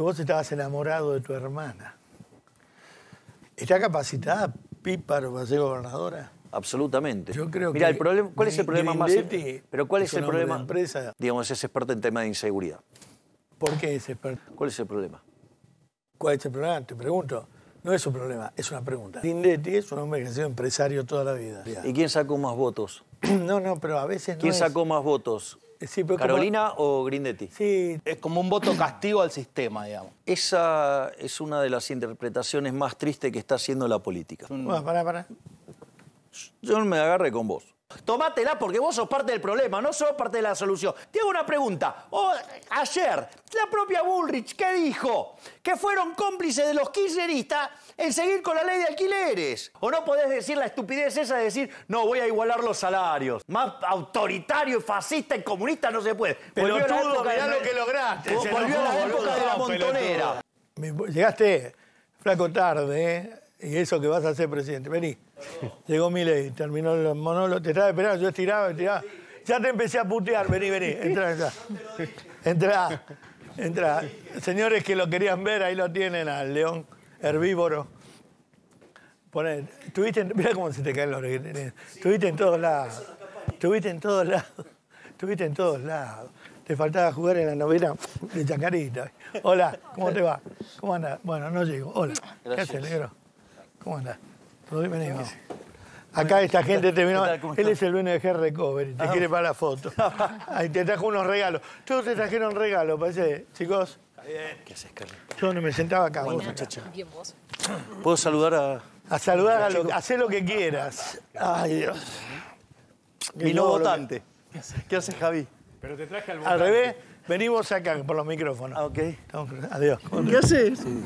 Vos estabas enamorado de tu hermana. ¿Está capacitada Píparo para ser gobernadora? Absolutamente. Yo creo que. que el problema, ¿cuál es el problema más? Pero ¿cuál es, el problema? Empresa. Digamos, es experta en tema de inseguridad. ¿Por qué es experta? ¿Cuál es el problema? ¿Cuál es el problema? Te pregunto. No es un problema, es una pregunta. Tindetti es un hombre que ha sido empresario toda la vida. ¿Y quién sacó más votos? no, no, pero a veces no ¿Quién sacó más votos? ¿Carolina o Grindetti? Sí. Es como un voto castigo al sistema, digamos. Esa es una de las interpretaciones más tristes que está haciendo la política. Bueno, pará, pará. Yo me agarré con vos. Tómatela porque vos sos parte del problema, no sos parte de la solución. Te hago una pregunta. ayer, la propia Bullrich, ¿qué dijo? Que fueron cómplices de los kirchneristas en seguir con la ley de alquileres. O no podés decir la estupidez esa de decir, no, voy a igualar los salarios. Más autoritario, fascista y comunista no se puede. Pero tú, mirá lo que lograste. Volvió a la, de la montonera. Llegaste, flaco, tarde, ¿eh? Y eso que vas a ser presidente. Vení. Llegó mi ley, terminó el monólogo. Te estaba esperando, yo estiraba, estiraba. Ya te empecé a putear, vení, vení. entra entra Entrá, Señores que lo querían ver, ahí lo tienen al león herbívoro. Poné, tuviste, mira cómo se te caen los Tuviste en todos lados. Tuviste en todos lados. Tuviste en todos lados. Te faltaba jugar en la novela de Chacarita. Hola, ¿cómo te va? ¿Cómo andas? Bueno, no llego. Hola. Gracias. negro? ¿Cómo andás? ¿Todo Acá esta gente terminó. Él es el BNG Recovery, te ah. quiere para la foto. Ah. Ahí te trajo unos regalos. Todos te trajeron regalos, parece, chicos. ¿Qué haces, Carlos? Yo no me sentaba acá. vos, muchacha. vos. ¿Puedo saludar a...? A saludar a lo Hacé lo que quieras. Ay, Dios. Mi no votante. ¿Qué haces, Javi? Pero te traje al votante. Al revés, venimos acá por los micrófonos. Ah, ok. Adiós. ¿Qué haces? Sí.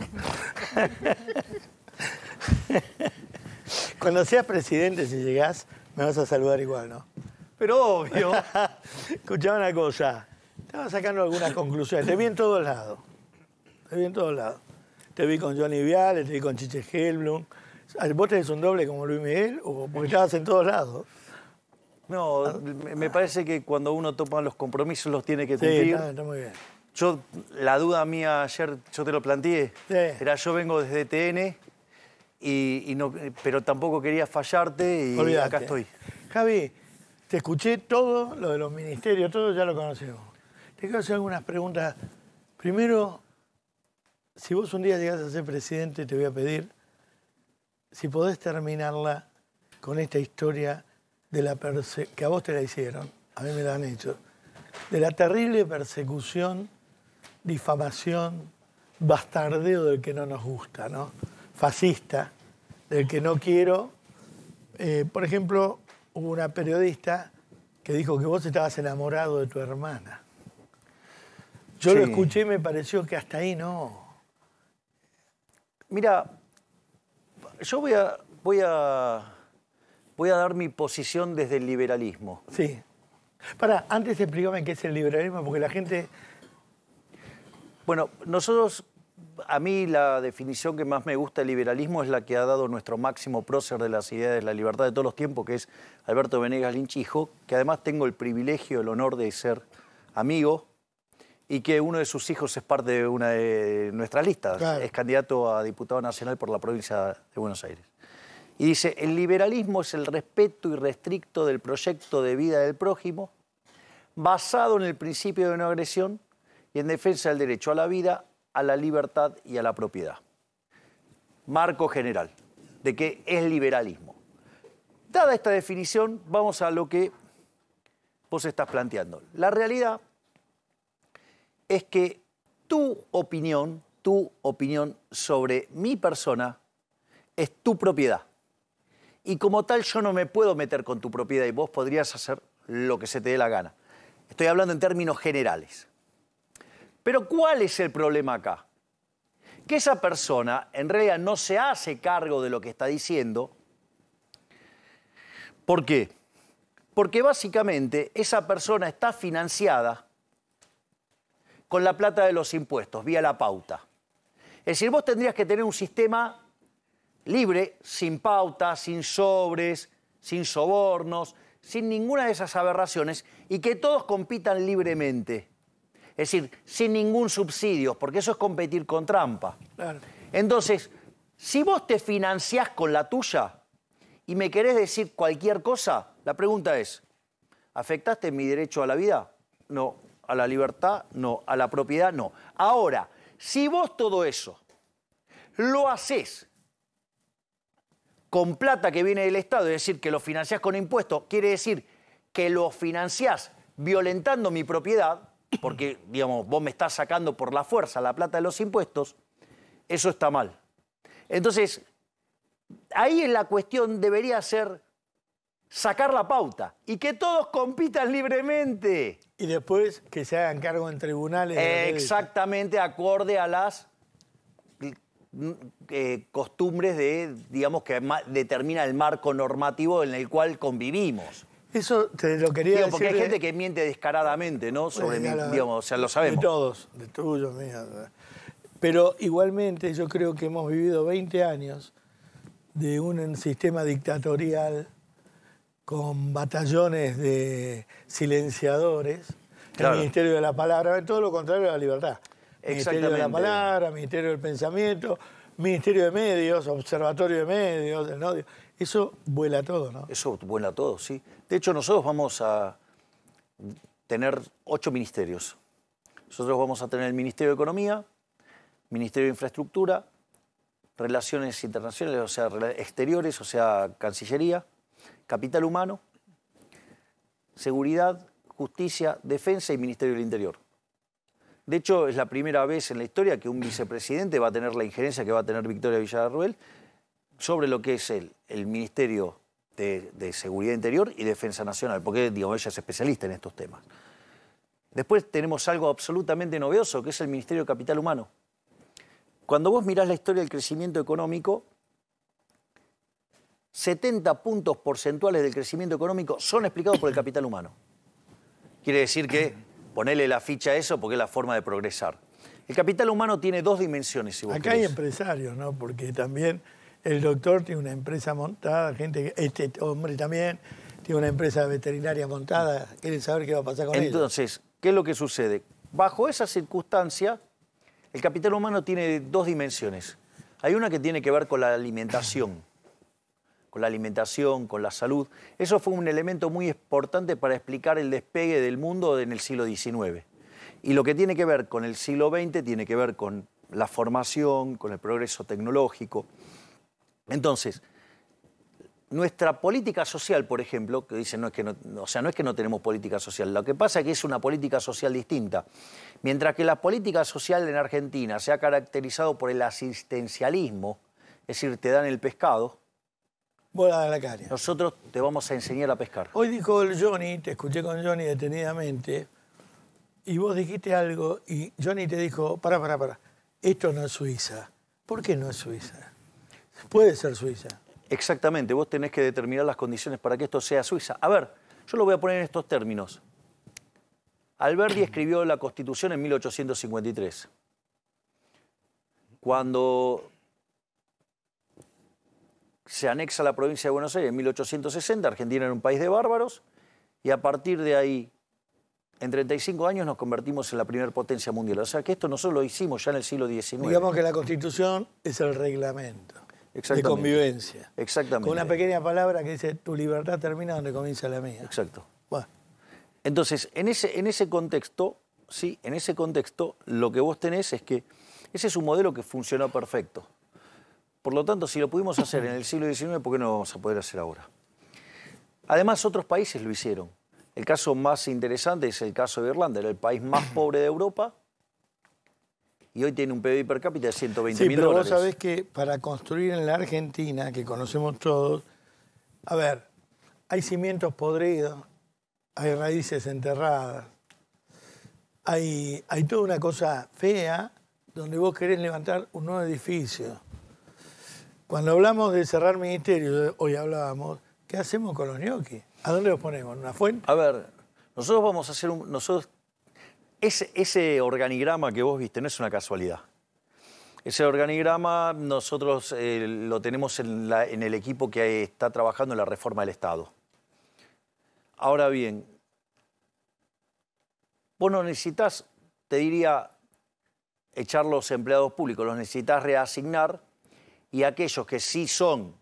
Cuando seas presidente, si llegás, me vas a saludar igual, ¿no? Pero obvio. Escuchá una cosa. Estaba sacando algunas conclusiones. Te vi en todos lados. Te vi en todos lados. Te vi con Johnny Viales, te vi con Chiche Helblum. ¿Vos tenés un doble como Luis Miguel? O porque estabas en todos lados. No, me parece que cuando uno toma los compromisos los tiene que cumplir. Sí, está, muy bien. Yo, la duda mía ayer, yo te lo planteé. Era, yo vengo desde TN, pero tampoco quería fallarte y acá estoy. Javi, te escuché todo lo de los ministerios, todo ya lo conocemos. Te quiero hacer algunas preguntas. Primero, si vos un día llegás a ser presidente, te voy a pedir si podés terminarla con esta historia de la que a vos te la hicieron, a mí me la han hecho, de la terrible persecución, difamación, bastardeo del que no nos gusta, ¿no? fascista, del que no quiero. Eh, por ejemplo, hubo una periodista que dijo que vos estabas enamorado de tu hermana. Yo lo escuché y me pareció que hasta ahí no. Mira, yo voy a, voy a, voy a dar mi posición desde el liberalismo. Sí. Para, antes explícame qué es el liberalismo, porque la gente... Bueno, nosotros a mí la definición que más me gusta del liberalismo es la que ha dado nuestro máximo prócer de las ideas de la libertad de todos los tiempos, que es Alberto Venegas Linchijo, que además tengo el privilegio, el honor de ser amigo y que uno de sus hijos es parte de una de nuestras listas, es candidato a diputado nacional por la provincia de Buenos Aires. Y dice, el liberalismo es el respeto irrestricto del proyecto de vida del prójimo, basado en el principio de no agresión y en defensa del derecho a la vida, a la libertad y a la propiedad. Marco general de qué es liberalismo. Dada esta definición, vamos a lo que vos estás planteando. La realidad es que tu opinión, tu opinión sobre mi persona es tu propiedad. Y como tal yo no me puedo meter con tu propiedad y vos podrías hacer lo que se te dé la gana. Estoy hablando en términos generales. Pero ¿cuál es el problema acá? Que esa persona en realidad no se hace cargo de lo que está diciendo. ¿Por qué? Porque básicamente esa persona está financiada con la plata de los impuestos, vía la pauta. Es decir, vos tendrías que tener un sistema libre, sin pauta, sin sobres, sin sobornos, sin ninguna de esas aberraciones y que todos compitan libremente. Es decir, sin ningún subsidio, porque eso es competir con trampa. Entonces, si vos te financiás con la tuya y me querés decir cualquier cosa, la pregunta es, ¿afectaste mi derecho a la vida? No. ¿A la libertad? No. ¿A la propiedad? No. Ahora, si vos todo eso lo haces con plata que viene del Estado, es decir, que lo financiás con impuestos, quiere decir que lo financiás violentando mi propiedad, porque, digamos, vos me estás sacando por la fuerza la plata de los impuestos, eso está mal. Entonces, ahí la cuestión debería ser sacar la pauta y que todos compitan libremente. Y después que se hagan cargo en tribunales. exactamente, acorde a las eh, costumbres de, digamos, que determina el marco normativo en el cual convivimos. Eso te lo quería decir. Porque hay gente que miente descaradamente, ¿no? Sobre mi, digamos, o sea, lo sabemos. De todos, de tuyos, mía. Pero igualmente yo creo que hemos vivido 20 años de un sistema dictatorial con batallones de silenciadores, el Ministerio de la Palabra, todo lo contrario a la libertad. Ministerio de la Palabra, Ministerio del Pensamiento, Ministerio de Medios, Observatorio de Medios, el ¿no? Eso vuela todo, ¿no? Eso vuela todo, sí. De hecho, nosotros vamos a tener ocho ministerios. Nosotros vamos a tener el Ministerio de Economía, Ministerio de Infraestructura, Relaciones Internacionales, o sea, Exteriores, o sea, Cancillería, Capital Humano, Seguridad, Justicia, Defensa y Ministerio del Interior. De hecho, es la primera vez en la historia que un vicepresidente va a tener la injerencia que va a tener Victoria Villarruel sobre lo que es el, Ministerio de, Seguridad Interior y Defensa Nacional, porque ella es especialista en estos temas. Después tenemos algo absolutamente novedoso, que es el Ministerio de Capital Humano. Cuando vos mirás la historia del crecimiento económico, 70 puntos porcentuales del crecimiento económico son explicados por el capital humano. Quiere decir que ponele la ficha a eso porque es la forma de progresar. El capital humano tiene dos dimensiones, si vos Acá hay empresarios, ¿no? Porque también el doctor tiene una empresa montada, gente, este hombre también tiene una empresa veterinaria montada, quiere saber qué va a pasar con Entonces, Entonces, ¿qué es lo que sucede? Bajo esa circunstancia, el capital humano tiene dos dimensiones. Hay una que tiene que ver con la alimentación, con la alimentación, con la salud. Eso fue un elemento muy importante para explicar el despegue del mundo en el siglo XIX. Y lo que tiene que ver con el siglo XX tiene que ver con la formación, con el progreso tecnológico. Entonces, nuestra política social, por ejemplo, que dicen, no es que no, o sea, no es que no tenemos política social, lo que pasa es que es una política social distinta. Mientras que la política social en Argentina se ha caracterizado por el asistencialismo, es decir, te dan el pescado. la Nosotros te vamos a enseñar a pescar. Hoy dijo el Johnny, te escuché con Johnny detenidamente, y vos dijiste algo, y Johnny te dijo, para, para, para, esto no es Suiza. ¿Por qué no es Suiza? Puede ser Suiza. Exactamente, vos tenés que determinar las condiciones para que esto sea Suiza. A ver, yo lo voy a poner en estos términos. Alberti escribió la Constitución en 1853. Cuando se anexa la provincia de Buenos Aires en 1860, Argentina era un país de bárbaros, y a partir de ahí, en 35 años, nos convertimos en la primera potencia mundial. O sea que esto nosotros lo hicimos ya en el siglo XIX. Digamos que la Constitución es el reglamento de convivencia. Exactamente. Con una pequeña palabra que dice, tu libertad termina donde comienza la mía. Exacto. Bueno. Entonces, en ese, en ese contexto, sí, en ese contexto, lo que vos tenés es que ese es un modelo que funcionó perfecto. Por lo tanto, si lo pudimos hacer en el siglo XIX, ¿por qué no lo vamos a poder hacer ahora? Además, otros países lo hicieron. El caso más interesante es el caso de Irlanda, era el país más pobre de Europa, y hoy tiene un PBI per cápita de 120 sí, mil pero Vos sabés que para construir en la Argentina, que conocemos todos, a ver, hay cimientos podridos, hay raíces enterradas, hay, hay toda una cosa fea donde vos querés levantar un nuevo edificio. Cuando hablamos de cerrar ministerios, hoy hablábamos, ¿qué hacemos con los gnocchi? ¿A dónde los ponemos? ¿En una fuente? A ver, nosotros vamos a hacer un, nosotros ese, organigrama que vos viste no es una casualidad. Ese organigrama nosotros eh, lo tenemos en, en el equipo que está trabajando en la reforma del Estado. Ahora bien, vos no necesitas, te diría, echar los empleados públicos, los necesitas reasignar y aquellos que sí son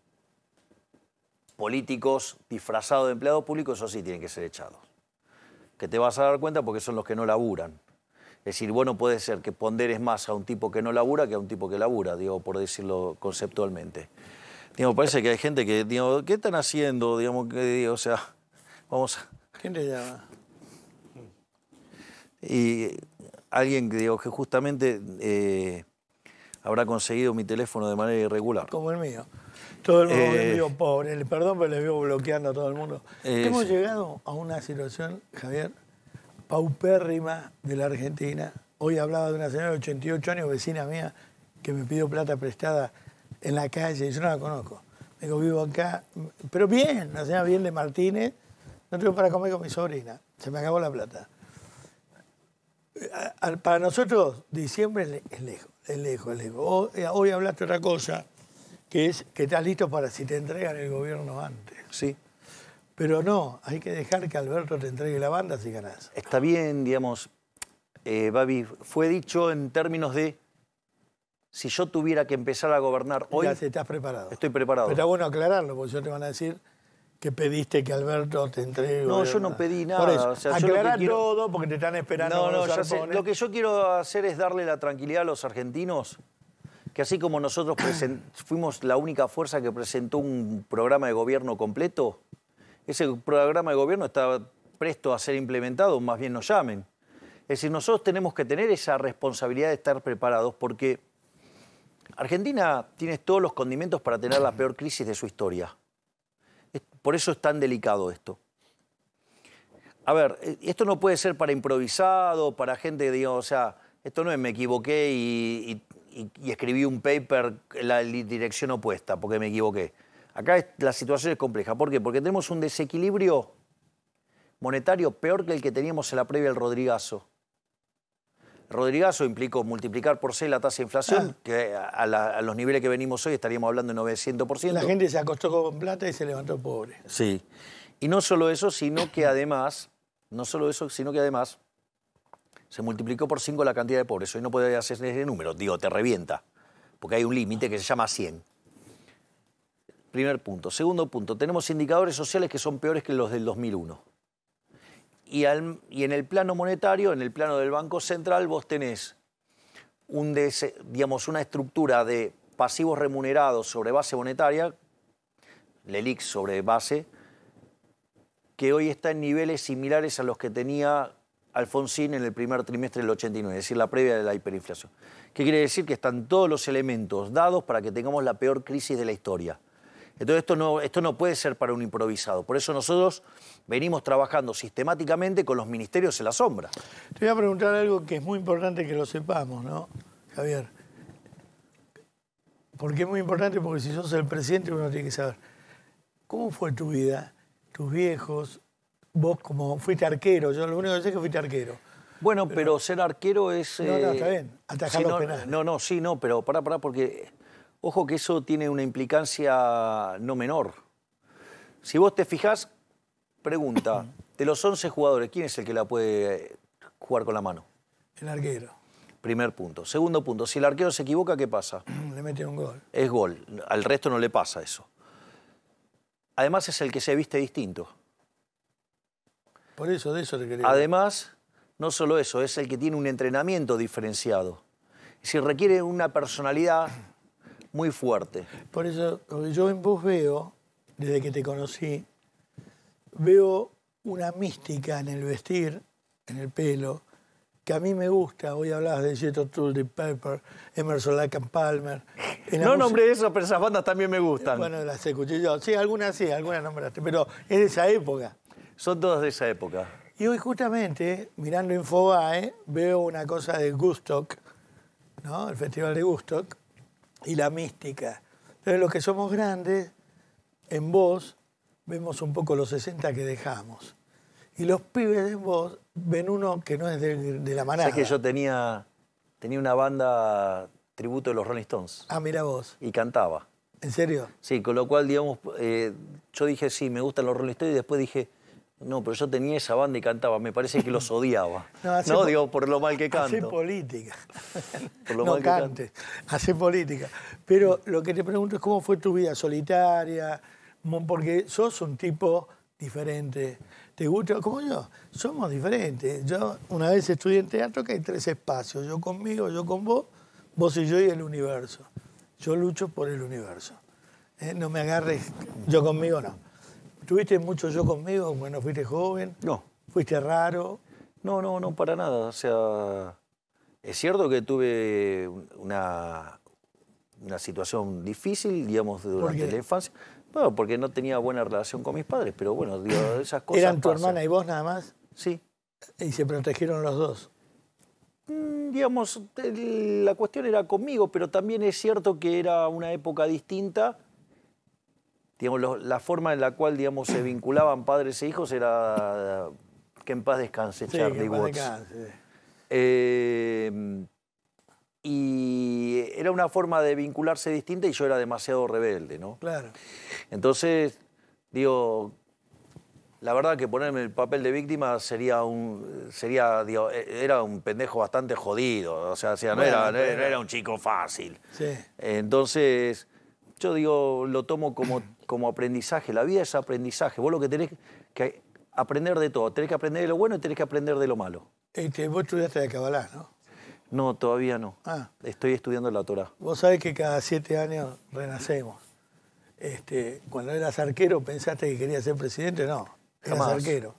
políticos disfrazados de empleados públicos, esos sí tienen que ser echados que te vas a dar cuenta porque son los que no laburan. Es decir, bueno, puede ser que ponderes más a un tipo que no labura que a un tipo que labura, digo, por decirlo conceptualmente. Digo, parece que hay gente que, digo, ¿qué están haciendo? Digamos, que, o sea, vamos a... ¿Quién le llama? Y alguien que, que justamente eh, habrá conseguido mi teléfono de manera irregular. Como el mío. Todo el mundo eh, perdón, pero le vio bloqueando a todo el mundo. Eh, Hemos llegado a una situación, Javier, paupérrima de la Argentina. Hoy hablaba de una señora de 88 años, vecina mía, que me pidió plata prestada en la calle, y yo no la conozco. Me digo, vivo acá, pero bien, la señora bien de Martínez, no tengo para comer con mi sobrina, se me acabó la plata. Eh, para nosotros, diciembre es lejos, es lejos, es lejos. Hoy hablaste otra cosa que es que estás listo para si te entregan el gobierno antes. Sí. Pero no, hay que dejar que Alberto te entregue la banda si ganás. Está bien, digamos, eh, Babi, fue dicho en términos de si yo tuviera que empezar a gobernar hoy... Ya te estás preparado. Estoy preparado. Pero está bueno aclararlo, porque yo te van a decir que pediste que Alberto te entregue... No, yo no pedí nada. aclarar todo porque te están esperando. No, no, ya Lo que yo quiero hacer es darle la tranquilidad a los argentinos que así como nosotros fuimos la única fuerza que presentó un programa de gobierno completo, ese programa de gobierno está presto a ser implementado, más bien nos llamen. Es decir, nosotros tenemos que tener esa responsabilidad de estar preparados porque Argentina tiene todos los condimentos para tener la peor crisis de su historia. Por eso es tan delicado esto. A ver, eh, esto no puede ser para improvisado, para gente que diga, o sea, esto no es me equivoqué y, y y, escribí un paper en la dirección opuesta porque me equivoqué. Acá la situación es compleja. ¿Por qué? Porque tenemos un desequilibrio monetario peor que el que teníamos en la previa del Rodrigazo. Rodrigazo implicó multiplicar por 6 la tasa de inflación, ah. que a, los niveles que venimos hoy estaríamos hablando de 900%. La gente se acostó con plata y se levantó pobre. Sí. Y no solo eso, sino que además, no solo eso, sino que además se multiplicó por 5 la cantidad de pobres. Hoy no puede hacer ese número, digo, te revienta, porque hay un límite que se llama 100. Primer punto. Segundo punto, tenemos indicadores sociales que son peores que los del 2001. Y, y en el plano monetario, en el plano del Banco Central, vos tenés un digamos, una estructura de pasivos remunerados sobre base monetaria, LELIC e sobre base, que hoy está en niveles similares a los que tenía Alfonsín en el primer trimestre del 89, es decir, la previa de la hiperinflación. ¿Qué quiere decir? Que están todos los elementos dados para que tengamos la peor crisis de la historia. Entonces esto no, esto no puede ser para un improvisado. Por eso nosotros venimos trabajando sistemáticamente con los ministerios en la sombra. Te voy a preguntar algo que es muy importante que lo sepamos, ¿no, Javier? Porque es muy importante, porque si sos el presidente uno tiene que saber. ¿Cómo fue tu vida? ¿Tus viejos? vos como fuiste arquero, yo lo único que sé es que fuiste arquero. Bueno, pero, ser arquero es... No, no, eh, está bien, atajar los penales. No, no, sí, no, pero pará, pará, porque ojo que eso tiene una implicancia no menor. Si vos te fijás, pregunta, de los 11 jugadores, ¿quién es el que la puede eh, jugar con la mano? El arquero. Primer punto. Segundo punto, si el arquero se equivoca, ¿qué pasa? Le mete un gol. Es gol, al resto no le pasa eso. Además es el que se viste distinto. Por eso, de eso te quería. Además, no solo eso, es el que tiene un entrenamiento diferenciado. Es requiere una personalidad muy fuerte. Por eso, yo en vos veo, desde que te conocí, veo una mística en el vestir, en el pelo, que a mí me gusta. Hoy hablabas de Jethro Tull, de Pepper, Emerson Lake and Palmer. no nombré eso, pero esas bandas también me gustan. Bueno, las escuché yo. Sí, algunas sí, algunas nombraste, pero en esa época. Son todas de esa época. Y hoy justamente, mirando Infobae, veo una cosa de Gustock, ¿no? el Festival de Gustock, y la mística. Entonces los que somos grandes, en vos, vemos un poco los 60 que dejamos. Y los pibes de voz ven uno que no es de, la manada. Es que yo tenía, tenía una banda tributo de los Rolling Stones. Ah, mira vos. Y cantaba. ¿En serio? Sí, con lo cual, digamos, eh, yo dije, sí, me gustan los Rolling Stones y después dije, no, pero yo tenía esa banda y cantaba. Me parece que los odiaba. No, odio por lo mal que canto. Hacé política. lo no Hace política. Pero lo que te pregunto es cómo fue tu vida solitaria, porque sos un tipo diferente. ¿Te gusta? Como yo. Somos diferentes. Yo una vez estudié en teatro que hay tres espacios. Yo conmigo, yo con vos, vos y yo y el universo. Yo lucho por el universo. Eh, no me agarres yo conmigo, no. ¿Tuviste mucho yo conmigo cuando fuiste joven? No. ¿Fuiste raro? No, no, no, para nada. O sea, es cierto que tuve una, una situación difícil, digamos, durante la infancia. Bueno, porque no tenía buena relación con mis padres, pero bueno, esas cosas. ¿Eran tu hermana y vos nada más? Sí. ¿Y se protegieron los dos? Mm, digamos, la cuestión era conmigo, pero también es cierto que era una época distinta la forma en la cual digamos, se vinculaban padres e hijos era que en paz descanse Charlie que em, y era una forma de vincularse distinta y yo era demasiado rebelde, ¿no? Claro. Entonces, digo, la verdad que ponerme el papel de víctima sería un. sería, e, era un pendejo bastante jodido. O sea, no, era, un chico fácil. Entonces, yo digo, lo tomo como como aprendizaje. La vida es aprendizaje. Vos lo que tenés que aprender de todo. Tenés que aprender de lo bueno y tenés que aprender de lo malo. Este, vos estudiaste de Kabbalah, ¿no? No, todavía no. Ah. Estoy estudiando la Torah. Vos sabés que cada siete años renacemos. Este, cuando eras arquero, ¿pensaste que querías ser presidente? No, eras arquero.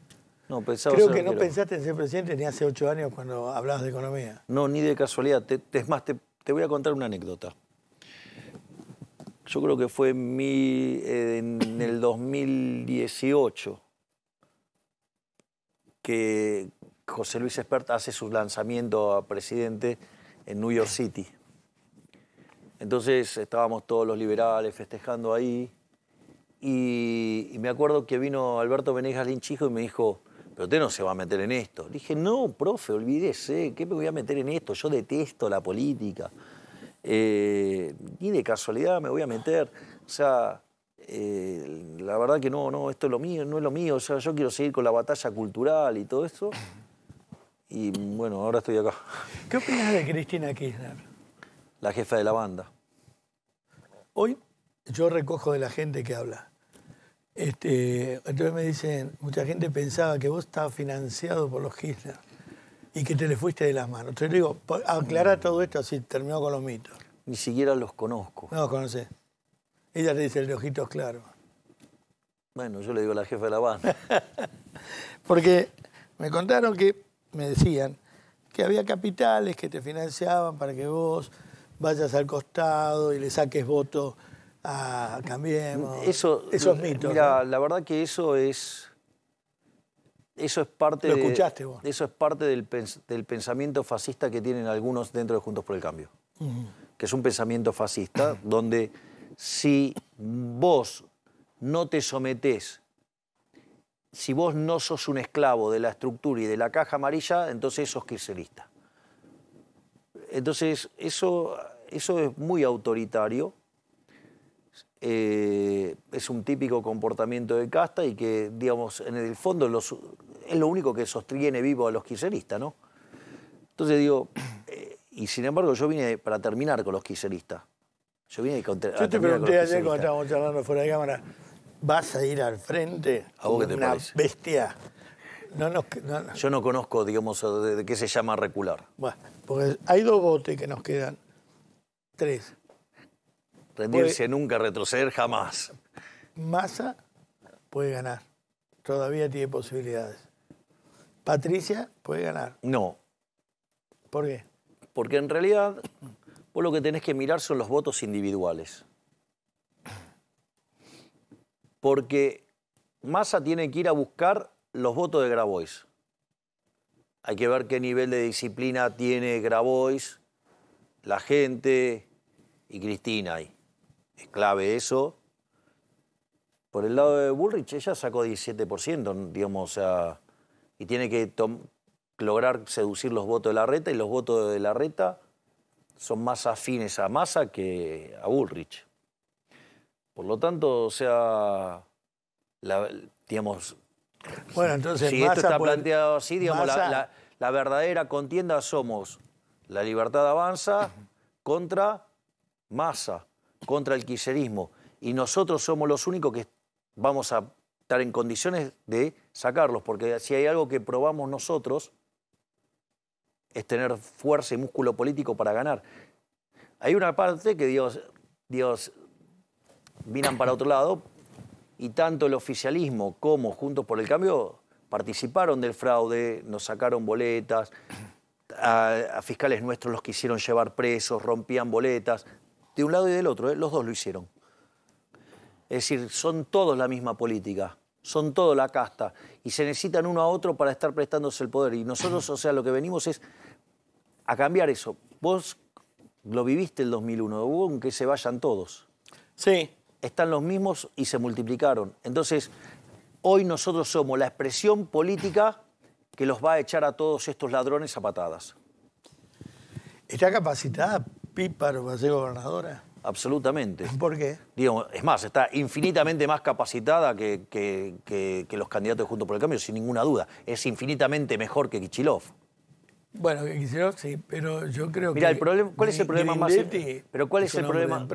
No, Creo que no pensaste en ser presidente ni hace ocho años cuando hablabas de economía. No, ni de casualidad. es más, te voy a contar una anécdota yo creo que fue eh, en, el 2018 que José Luis Espert hace su lanzamiento a presidente en New York City. Entonces estábamos todos los liberales festejando ahí y, me acuerdo que vino Alberto Venegas Linchijo y me dijo, pero usted no se va a meter en esto. Le dije, no, profe, olvídese, ¿qué me voy a meter en esto? Yo detesto la política eh, ni de casualidad me voy a meter, o sea, eh, la verdad que no, no, esto es lo mío, no es lo mío, o sea, yo quiero seguir con la batalla cultural y todo eso, Y bueno, ahora estoy acá. ¿Qué opinas de Cristina Kirchner? La jefa de la banda. Hoy yo recojo de la gente que habla. Este, entonces me dicen, mucha gente pensaba que vos estabas financiado por los Kirchner y que te le fuiste de las manos. Te digo, aclarar mm. todo esto así terminó con los mitos. Ni siquiera los conozco. No los conoces. Ella te dice el de ojitos claros. Bueno, yo le digo a la jefa de la banda. Porque me contaron que, me decían, que había capitales que te financiaban para que vos vayas al costado y le saques voto a Cambiemos. Eso, esos mitos. Mira, la verdad que eso es eso es parte, Eso es parte del, pensamiento fascista que tienen algunos dentro de Juntos por el Cambio. Que es un pensamiento fascista donde si vos no te sometés, si vos no sos un esclavo de la estructura y de la caja amarilla, entonces sos kirchnerista. Entonces, eso, eso es muy autoritario. Eh, es un típico comportamiento de casta y que, digamos, en el fondo los, es lo único que sostiene vivo a los quiseristas, ¿no? Entonces digo, eh, y sin embargo yo vine para terminar con los quiseristas. Yo vine con Yo te pregunté ayer cuando estábamos charlando fuera de cámara, ¿vas a ir al frente? ¿A vos una bestia. No, yo no conozco, digamos, de, qué se llama recular. Bueno, porque hay dos botes que nos quedan. Tres. Rendirse nunca, retroceder jamás. Massa puede ganar. Todavía tiene posibilidades. Patricia puede ganar. No. ¿Por qué? Porque en realidad vos lo que tenés que mirar son los votos individuales. Porque Massa tiene que ir a buscar los votos de Grabois. Hay que ver qué nivel de disciplina tiene Grabois, la gente y Cristina ahí. Es clave eso. Por el lado de Bullrich, ella sacó 17%, digamos, o sea, y tiene que lograr seducir los votos de la reta y los votos de la reta son más afines a Massa que a Bullrich. Por lo tanto, o sea, digamos, bueno, entonces, si esto está planteado así, digamos, la, verdadera contienda somos la libertad avanza contra Massa, contra el quiserismo. Y nosotros somos los únicos que vamos a estar en condiciones de sacarlos, porque si hay algo que probamos nosotros es tener fuerza y músculo político para ganar. Hay una parte que Dios, Dios para otro lado y tanto el oficialismo como Juntos por el Cambio participaron del fraude, nos sacaron boletas, a, fiscales nuestros los quisieron llevar presos, rompían boletas, de un lado y del otro, ¿eh? los dos lo hicieron. Es decir, son todos la misma política son todo la casta y se necesitan uno a otro para estar prestándose el poder. Y nosotros, o sea, lo que venimos es a cambiar eso. Vos lo viviste el 2001, hubo un que se vayan todos. Sí. Están los mismos y se multiplicaron. Entonces, hoy nosotros somos la expresión política que los va a echar a todos estos ladrones a patadas. ¿Está capacitada Píparo para ser gobernadora? absolutamente. ¿Por qué? Digo, es más, está infinitamente más capacitada que, los candidatos de Juntos por el Cambio, sin ninguna duda. Es infinitamente mejor que Kichilov. Bueno, Kichilov sí, pero yo creo que... el ¿cuál es el problema más? Pero ¿cuál es, el problema?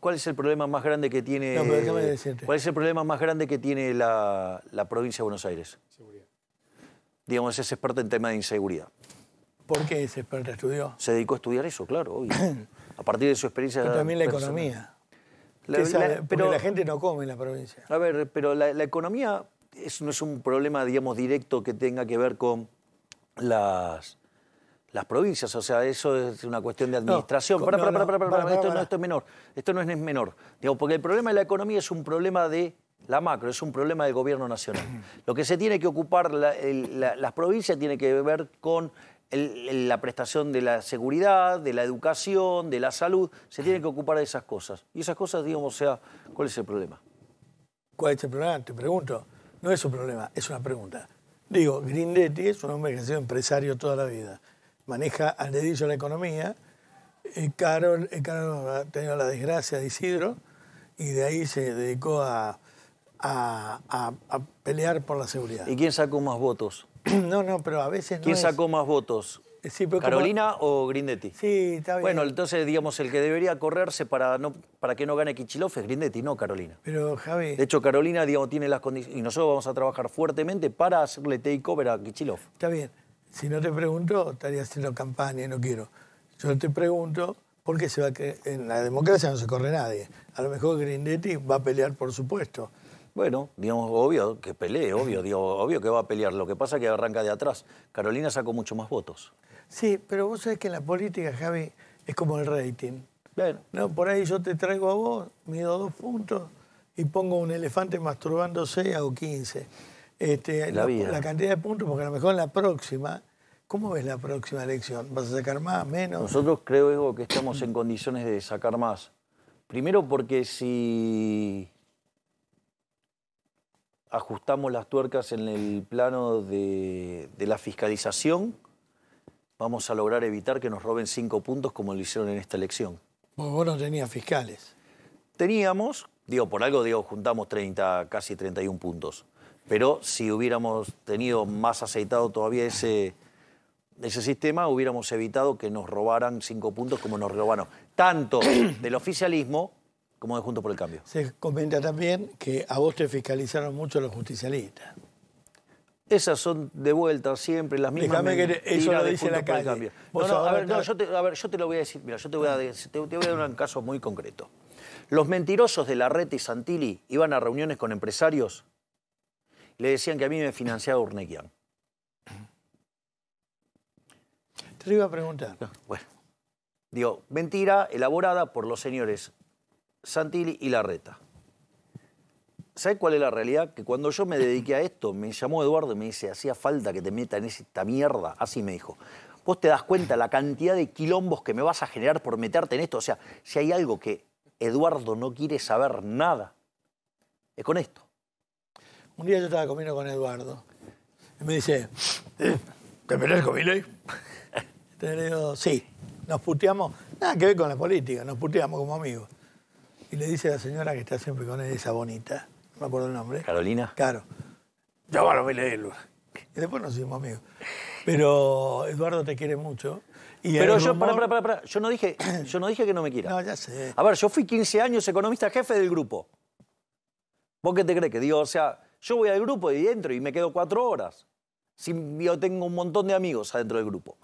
¿Cuál es el problema más grande que tiene? ¿Cuál es el problema más grande que tiene la, provincia de Buenos Aires? Seguridad. Digamos, es experta en tema de inseguridad. ¿Por qué es experta? ¿Estudió? Se dedicó a estudiar eso, claro. Obvio. a partir de su experiencia. de también la economía. La, pero la gente no come en la provincia. A ver, pero la, economía no es un problema, digamos, directo que tenga que ver con las, las provincias. O sea, eso es una cuestión de administración. esto, no, es menor. Esto no es menor. Digo, porque el problema de la economía es un problema de la macro, es un problema del gobierno nacional. Lo que se tiene que ocupar las provincias tiene que ver con la prestación de la seguridad, de la educación, de la salud, se tiene que ocupar de esas cosas. Y esas cosas, digamos, o sea, ¿cuál es el problema? ¿Cuál es el problema? Te pregunto. No es un problema, es una pregunta. Digo, Grindetti es un hombre que ha sido empresario toda la vida. Maneja al dedillo la economía. Eh, Carol, eh, ha tenido la desgracia de Isidro y de ahí se dedicó a pelear por la seguridad. ¿Y quién sacó más votos? No, no, pero a veces no ¿Quién sacó más votos? ¿Carolina o Grindetti? Sí, está bien. Bueno, entonces, digamos, el que debería correrse para, no, para que no gane Kichilov es Grindetti, no Carolina. Pero, Javi... De hecho, Carolina, digamos, tiene las condiciones... Y nosotros vamos a trabajar fuertemente para hacerle takeover a Kichilov. Está bien. Si no te pregunto, estaría haciendo campaña y no quiero. Yo te pregunto porque se va a... en la democracia no se corre nadie. A lo mejor Grindetti va a pelear por supuesto. Bueno, digamos, obvio que pelee, obvio, digo, obvio que va a pelear. Lo que pasa es que arranca de atrás. Carolina sacó mucho más votos. Sí, pero vos sabés que en la política, Javi, es como el rating. Bueno. No, por ahí yo te traigo a vos, mido dos puntos y pongo un elefante masturbándose hago 15. Este, la, cantidad de puntos, porque a lo mejor en la próxima, ¿cómo ves la próxima elección? ¿Vas a sacar más, menos? Nosotros creo que estamos en condiciones de sacar más. Primero porque si ajustamos las tuercas en el plano de, la fiscalización, vamos a lograr evitar que nos roben cinco puntos como lo hicieron en esta elección. Bueno, vos no tenías fiscales. Teníamos, digo, por algo digo, juntamos 30, casi 31 puntos. Pero si hubiéramos tenido más aceitado todavía ese, ese sistema, hubiéramos evitado que nos robaran cinco puntos como nos robaron. Tanto del oficialismo como de Junto por el Cambio. Se comenta también que a vos te fiscalizaron mucho los justicialistas. Esas son de vuelta siempre las mismas. Déjame que eso lo dice la calle. No, no, a ver, yo te, lo voy a decir. Mira, yo te voy a, dar un caso muy concreto. Los mentirosos de red y Santilli iban a reuniones con empresarios y le decían que a mí me financiaba Urnequian. Te lo iba a preguntar. bueno, digo, mentira elaborada por los señores Santilli y Larreta. ¿Sabes cuál es la realidad? Que cuando yo me dediqué a esto, me llamó Eduardo y me dice, hacía falta que te meta en esta mierda. Así me dijo. Vos te das cuenta la cantidad de quilombos que me vas a generar por meterte en esto. O sea, si hay algo que Eduardo no quiere saber nada, es con esto. Un día yo estaba comiendo con Eduardo. Y me dice, eh, ¿te merezco, con ley? digo, sí. Nos puteamos, nada que ver con la política, nos puteamos como amigos y le dice a la señora que está siempre con él, esa bonita, no me acuerdo el nombre. Carolina. Claro. Llámalo leerlo. Y después nos hicimos amigos. Pero Eduardo te quiere mucho. Pero yo, para, para, para, yo no dije, yo no dije que no me quiera. No, ya sé. A ver, yo fui 15 años economista jefe del grupo. ¿Vos qué te crees? Que digo, o sea, yo voy al grupo y entro y me quedo cuatro horas. Si yo tengo un montón de amigos adentro del grupo.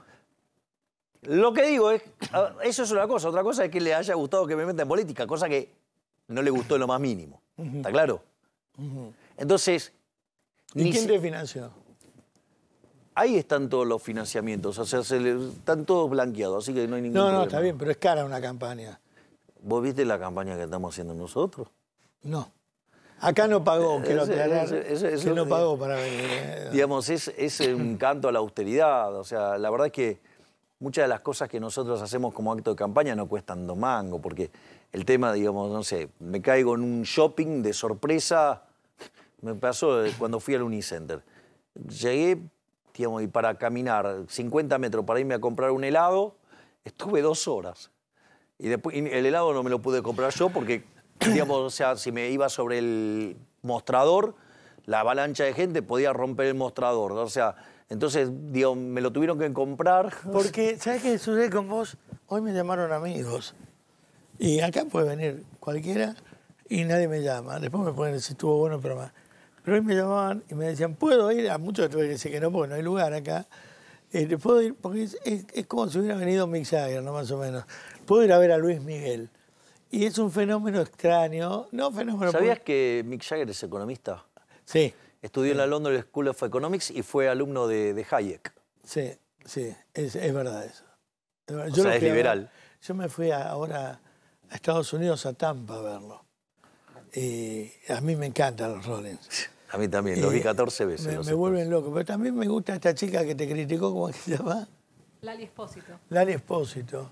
Lo que digo es, eso es una cosa, otra cosa es que le haya gustado que me meta en política, cosa que no le gustó en lo más mínimo. ¿Está claro? Entonces... ¿Y quién te financió? Ahí están todos los financiamientos, o sea, se están todos blanqueados, así que no hay ningún problema. No, no, está bien, pero es cara una campaña. ¿Vos viste la campaña que estamos haciendo nosotros? No. Acá no pagó, eh, quiero aclarar. que no pagó para venir. Eh. Digamos, es, es un canto a la austeridad. O sea, la verdad es que muchas de las cosas que nosotros hacemos como acto de campaña no cuestan dos mango, porque el tema, digamos, no sé, me caigo en un shopping de sorpresa, me pasó cuando fui al Unicenter. Llegué, digamos, y para caminar 50 metros para irme a comprar un helado, estuve dos horas. Y después, el helado no me lo pude comprar yo porque, digamos, o sea, si me iba sobre el mostrador, la avalancha de gente podía romper el mostrador. O sea, entonces, digo, me lo tuvieron que comprar. Porque, ¿sabes qué sucede con vos? Hoy me llamaron amigos. Y acá puede venir cualquiera y nadie me llama. Después me ponen si estuvo bueno pero más. Pero hoy me llamaban y me decían, ¿puedo ir? A muchos tuve que decir que no, porque no hay lugar acá. Eh, ¿Puedo ir? Porque es, como si hubiera venido Mick Jagger, ¿no? Más o menos. ¿Puedo ir a ver a Luis Miguel? Y es un fenómeno extraño. No, fenómeno. ¿Sabías que Mick Jagger es economista? Sí. Estudió en la London School of Economics y fue alumno de, Hayek. Sí, sí, es, verdad eso. o sea, es liberal. yo me fui ahora a Estados Unidos, a Tampa, a verlo. Y a mí me encantan los Rollins. A mí también, lo vi 14 veces. Me, vuelven loco, pero también me gusta esta chica que te criticó, ¿cómo se llama? Lali Espósito. Lali Espósito.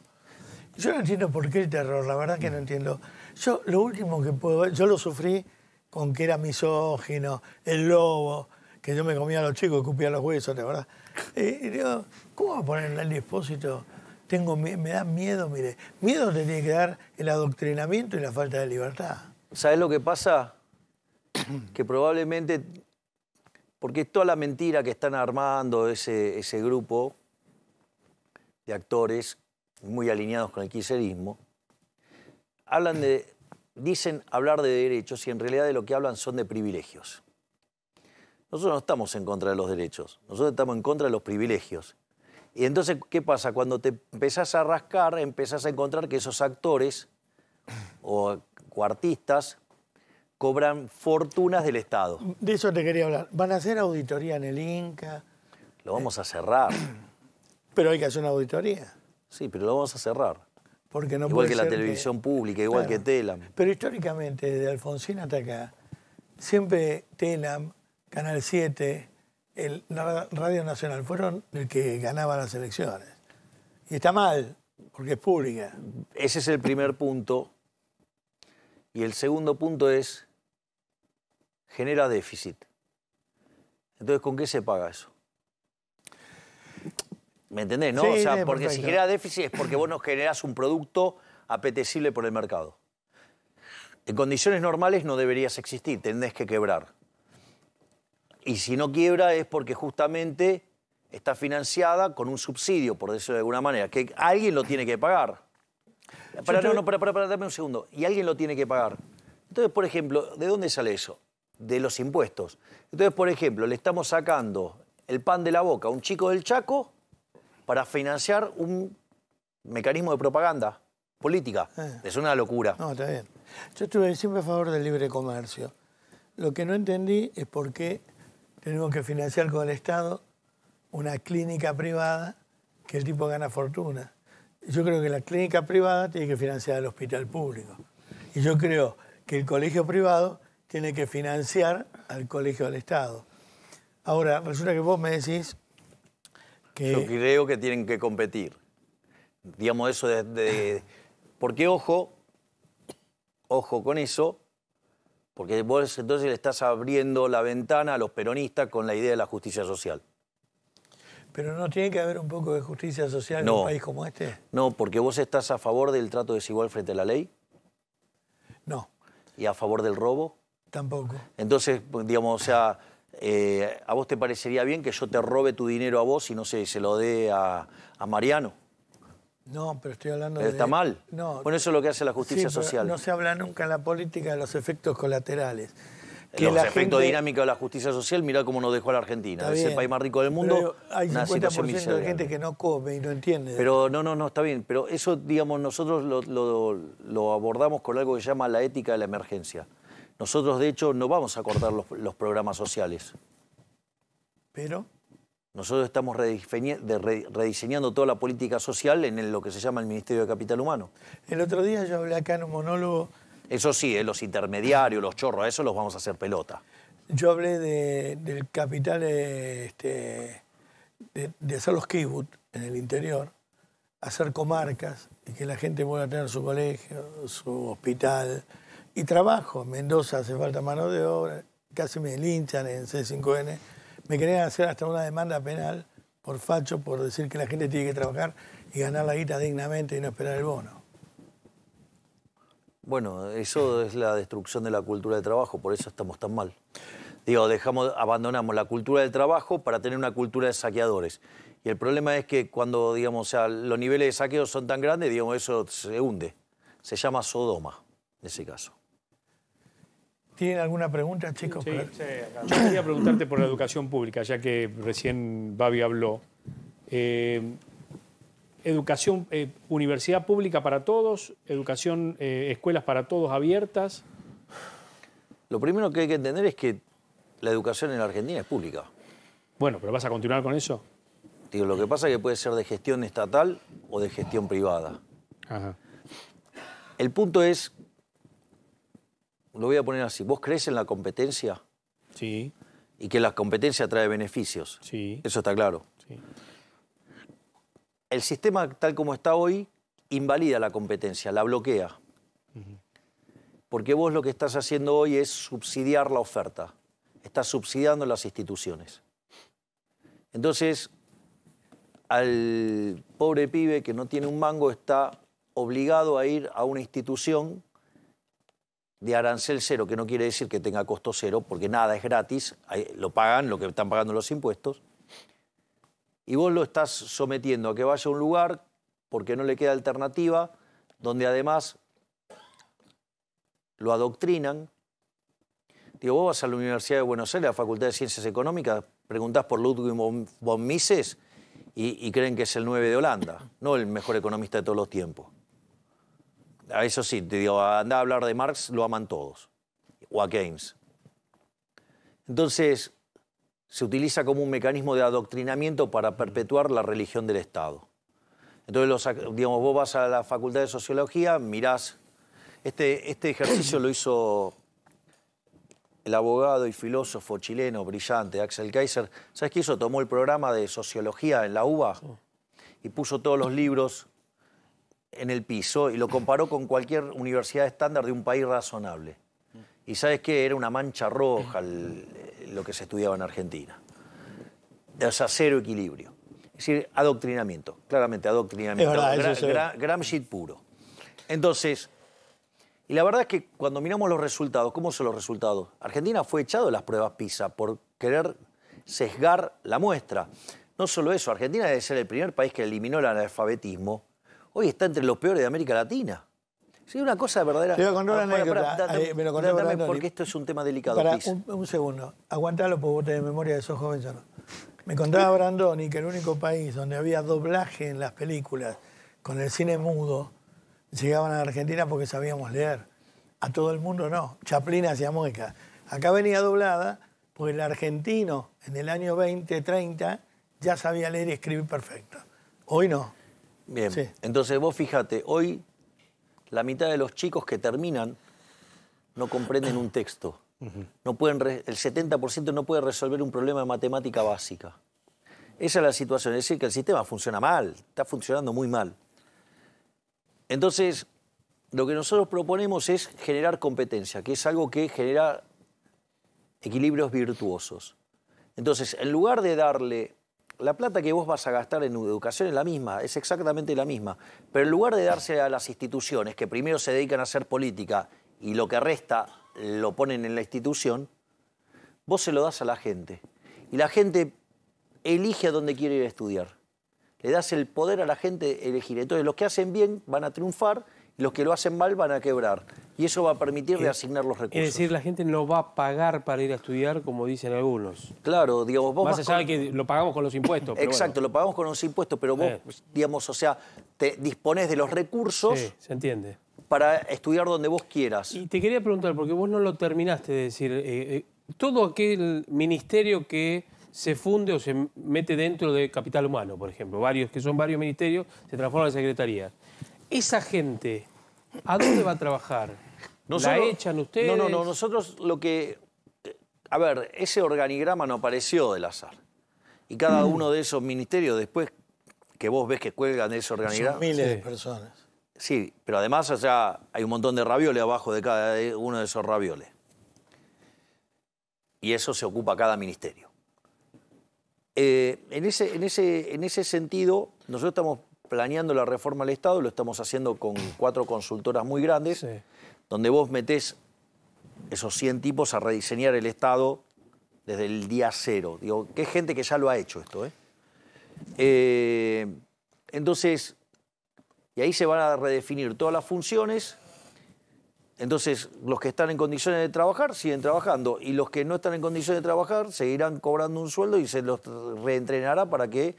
Yo no entiendo por qué el terror, la verdad que no entiendo. Yo lo último que puedo, yo lo sufrí con que era misógino, el lobo, que yo me comía a los chicos y cupía los huesos, ¿verdad? Eh, y, digo, ¿cómo va a poner el dispositivo? Tengo, me, da miedo, mire. Miedo te tiene que dar el adoctrinamiento y la falta de libertad. ¿Sabes lo que pasa? Que probablemente, porque es toda la mentira que están armando ese, ese grupo de actores muy alineados con el kirchnerismo, hablan de dicen hablar de derechos y en realidad de lo que hablan son de privilegios. Nosotros no estamos en contra de los derechos, nosotros estamos en contra de los privilegios. Y entonces, ¿qué pasa? Cuando te empezás a rascar, empezás a encontrar que esos actores o, cuartistas cobran fortunas del Estado. De eso te quería hablar. ¿Van a hacer auditoría en el Inca? Lo vamos a cerrar. Pero hay que hacer una auditoría. Sí, pero lo vamos a cerrar no igual que la televisión pública, igual que Telam. Pero históricamente, desde Alfonsín hasta acá, siempre Telam, Canal 7, el, Radio Nacional fueron el que ganaba las elecciones. Y está mal, porque es pública. Ese es el primer punto. Y el segundo punto es, genera déficit. Entonces, ¿con qué se paga eso? ¿Me entendés? ¿No? o sea, porque si genera déficit es porque vos no generás un producto apetecible por el mercado. En condiciones normales no deberías existir, tendés que quebrar. Y si no quiebra es porque justamente está financiada con un subsidio, por decirlo de alguna manera, que alguien lo tiene que pagar. Para, no, no, para, para, para, dame un segundo. Y alguien lo tiene que pagar. Entonces, por ejemplo, ¿de dónde sale eso? De los impuestos. Entonces, por ejemplo, le estamos sacando el pan de la boca a un chico del Chaco para financiar un mecanismo de propaganda política. Eh. Es una locura. No, está bien. Yo estuve siempre a favor del libre comercio. Lo que no entendí es por qué tenemos que financiar con el Estado una clínica privada que el tipo gana fortuna. Yo creo que la clínica privada tiene que financiar al hospital público. Y yo creo que el colegio privado tiene que financiar al colegio del Estado. Ahora, resulta que vos me decís, yo creo que tienen que competir. Digamos eso desde Porque ojo, ojo con eso, porque vos entonces le estás abriendo la ventana a los peronistas con la idea de la justicia social. Pero no tiene que haber un poco de justicia social en un país como este. No, porque vos estás a favor del trato desigual frente a la ley. No. ¿Y a favor del robo? Tampoco. Entonces, digamos, o sea, eh, ¿a vos te parecería bien que yo te robe tu dinero a vos y no sé, se lo dé a, Mariano? No, pero estoy hablando de... ¿Está mal? No. Bueno, eso es lo que hace la justicia social. No se habla nunca en la política de los efectos colaterales. Eh, que los efectos gente... de la justicia social, mirá cómo nos dejó a la Argentina. es el país más rico del mundo. Pero hay 50% de gente que no come y no entiende. Pero no, no, no, está bien. Pero eso, digamos, nosotros lo, lo abordamos con algo que se llama la ética de la emergencia. Nosotros, de hecho, no vamos a cortar los, programas sociales. ¿Pero? Nosotros estamos rediseñando toda la política social en lo que se llama el Ministerio de Capital Humano. El otro día yo hablé acá en un monólogo. Eso sí, eh, los intermediarios, los chorros, a eso los vamos a hacer pelota. Yo hablé del capital este, de, de, hacer los kibbutz en el interior, hacer comarcas y que la gente pueda tener su colegio, su hospital, y trabajo. En Mendoza hace falta mano de obra, casi me linchan en C5N. Me querían hacer hasta una demanda penal por facho, por decir que la gente tiene que trabajar y ganar la guita dignamente y no esperar el bono. Bueno, eso es la destrucción de la cultura de trabajo, por eso estamos tan mal. Digo, dejamos, abandonamos la cultura del trabajo para tener una cultura de saqueadores. Y el problema es que cuando, digamos, o los niveles de saqueo son tan grandes, digamos, eso se hunde. Se llama Sodoma, en ese caso. ¿Tienen alguna pregunta, chicos? Sí, quería preguntarte por la educación pública, ya que recién Babi habló. Eh, educación, eh, universidad pública para todos, educación, eh, escuelas para todos abiertas. Lo primero que hay que entender es que la educación en la Argentina es pública. Bueno, pero ¿vas a continuar con eso? Digo, lo que pasa es que puede ser de gestión estatal o de gestión privada. El punto es lo voy a poner así, ¿vos crees en la competencia? Sí. Y que la competencia trae beneficios. Sí. Eso está claro. El sistema tal como está hoy invalida la competencia, la bloquea. Porque vos lo que estás haciendo hoy es subsidiar la oferta. Estás subsidiando las instituciones. Entonces, al pobre pibe que no tiene un mango está obligado a ir a una institución de arancel cero, que no quiere decir que tenga costo cero, porque nada es gratis, lo pagan lo que están pagando los impuestos, y vos lo estás sometiendo a que vaya a un lugar porque no le queda alternativa, donde además lo adoctrinan. Digo, vos vas a la Universidad de Buenos Aires, a la Facultad de Ciencias Económicas, preguntás por Ludwig von Mises y, y creen que es el 9 de Holanda, no el mejor economista de todos los tiempos. Ah, eso sí, te digo, anda a hablar de Marx, lo aman todos, o a Keynes. Entonces, se utiliza como un mecanismo de adoctrinamiento para perpetuar la religión del Estado. Entonces, digamos, vos vas a la Facultad de Sociología, mirás, este, este ejercicio lo hizo el abogado y filósofo chileno brillante, Axel Kaiser. ¿Sabes qué hizo? Tomó el programa de sociología en la UBA y puso todos los libros en el piso y lo comparó con cualquier universidad estándar de un país razonable. Y sabes qué? era una mancha roja eh, lo que se estudiaba en Argentina. O sea, cero equilibrio. Es decir, adoctrinamiento, claramente adoctrinamiento. Es verdad, Gramsci puro. Entonces, y la verdad es que cuando miramos los resultados, ¿cómo son los resultados? Argentina fue echado de las pruebas PISA por querer sesgar la muestra. No solo eso, Argentina debe ser el primer país que eliminó el analfabetismo hoy está entre los peores de América Latina. Sí, una cosa verdadera. Te voy a me lo porque esto es un tema delicado. un, segundo. Aguantalo porque vos tenés memoria de esos jóvenes. No. Me contaba Brandoni que el único país donde había doblaje en las películas con el cine mudo llegaban a Argentina porque sabíamos leer. A todo el mundo no. Chaplin hacía mueca. Acá venía doblada porque el argentino en el año 20, 30 ya sabía leer y escribir perfecto. Hoy no. Bien. Entonces vos fíjate, hoy la mitad de los chicos que terminan no comprenden un texto. No pueden el 70% no puede resolver un problema de matemática básica. Esa es la situación, es decir, que el sistema funciona mal, está funcionando muy mal. Entonces, lo que nosotros proponemos es generar competencia, que es algo que genera equilibrios virtuosos. Entonces, en lugar de darle la plata que vos vas a gastar en educación es la misma, es exactamente la misma. Pero en lugar de darse a las instituciones que primero se dedican a hacer política y lo que resta lo ponen en la institución, vos se lo das a la gente. Y la gente elige a dónde quiere ir a estudiar. Le das el poder a la gente elegir. Entonces los que hacen bien van a triunfar los que lo hacen mal van a quebrar. Y eso va a permitir asignar los recursos. Es decir, la gente no va a pagar para ir a estudiar, como dicen algunos. Claro, digamos, vos. Más, allá de que lo pagamos con los impuestos. Exacto, lo pagamos con los impuestos, pero vos, eh. digamos, o sea, te dispones de los recursos. Sí, se entiende. Para estudiar donde vos quieras. Y te quería preguntar, porque vos no lo terminaste de decir. Eh, eh, todo aquel ministerio que se funde o se mete dentro de capital humano, por ejemplo, varios que son varios ministerios, se transforma en secretaría esa gente, ¿a dónde va a trabajar? ¿La echan ustedes? No, no, no. Nosotros lo que. A ver, ese organigrama no apareció del azar. Y cada mm. uno de esos ministerios, después que vos ves que cuelgan de ese organigrama. Son miles de personas. Sí, pero además allá hay un montón de ravioles abajo de cada uno de esos ravioles. Y eso se ocupa cada ministerio. Eh, en, ese, en, ese, en ese sentido, nosotros estamos planeando la reforma al Estado, lo estamos haciendo con cuatro consultoras muy grandes, donde vos metés esos 100 tipos a rediseñar el Estado desde el día cero. Digo, qué gente que ya lo ha hecho esto. ¿eh? Eh, entonces, y ahí se van a redefinir todas las funciones. Entonces, los que están en condiciones de trabajar siguen trabajando y los que no están en condiciones de trabajar seguirán cobrando un sueldo y se los reentrenará para que